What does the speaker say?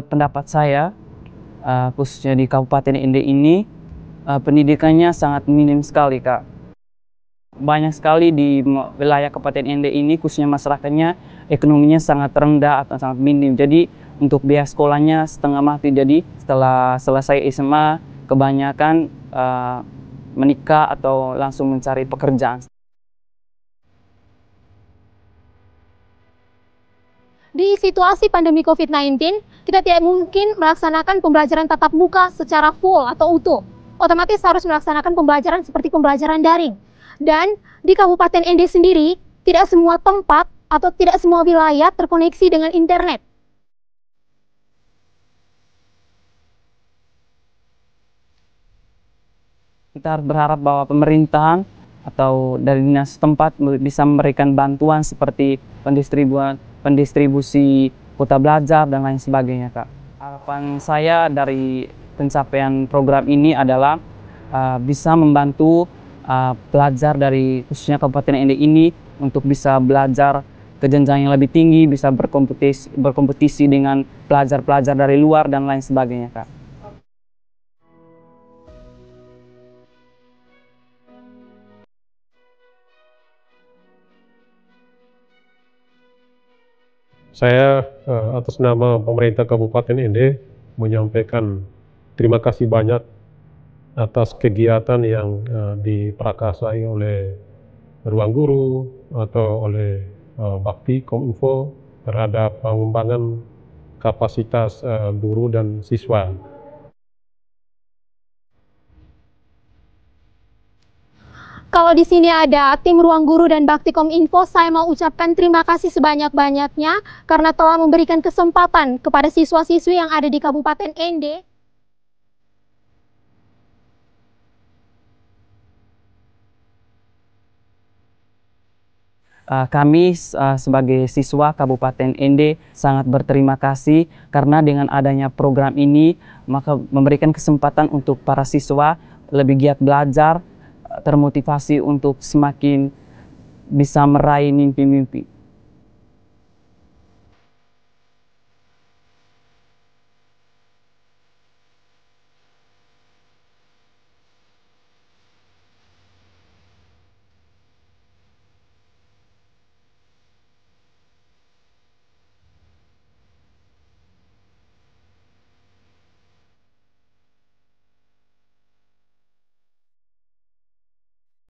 menurut pendapat saya, uh, khususnya di Kabupaten Ende ini, uh, pendidikannya sangat minim sekali, Kak. Banyak sekali di wilayah Kabupaten Ende ini, khususnya masyarakatnya, ekonominya sangat rendah atau sangat minim. Jadi, untuk biaya sekolahnya setengah mati. Jadi, setelah selesai SMA, kebanyakan uh, menikah atau langsung mencari pekerjaan. Di situasi pandemi COVID-19, kita tidak mungkin melaksanakan pembelajaran tatap muka secara full atau utuh. Otomatis harus melaksanakan pembelajaran seperti pembelajaran daring. Dan di Kabupaten ND sendiri, tidak semua tempat atau tidak semua wilayah terkoneksi dengan internet. Kita harus berharap bahwa pemerintah atau dari dinas tempat bisa memberikan bantuan seperti pendistribuan, pendistribusi kota belajar dan lain sebagainya kak. Harapan saya dari pencapaian program ini adalah uh, bisa membantu uh, pelajar dari khususnya Kabupaten Ende ini untuk bisa belajar ke jenjang yang lebih tinggi, bisa berkompetisi, berkompetisi dengan pelajar-pelajar dari luar dan lain sebagainya kak. Saya eh, atas nama pemerintah Kabupaten Ende menyampaikan terima kasih banyak atas kegiatan yang uh, diprakasai oleh Ruang Guru atau oleh eh, Bakti Kominfo terhadap pengembangan kapasitas uh, guru dan siswa. Kalau di sini ada tim Ruang Guru dan Baktikom Info, saya mau ucapkan terima kasih sebanyak-banyaknya karena telah memberikan kesempatan kepada siswa-siswi yang ada di Kabupaten Ende. Ah, kami ah, sebagai siswa Kabupaten Ende sangat berterima kasih karena dengan adanya program ini maka memberikan kesempatan untuk para siswa lebih giat belajar termotivasi untuk semakin bisa meraih mimpi-mimpi.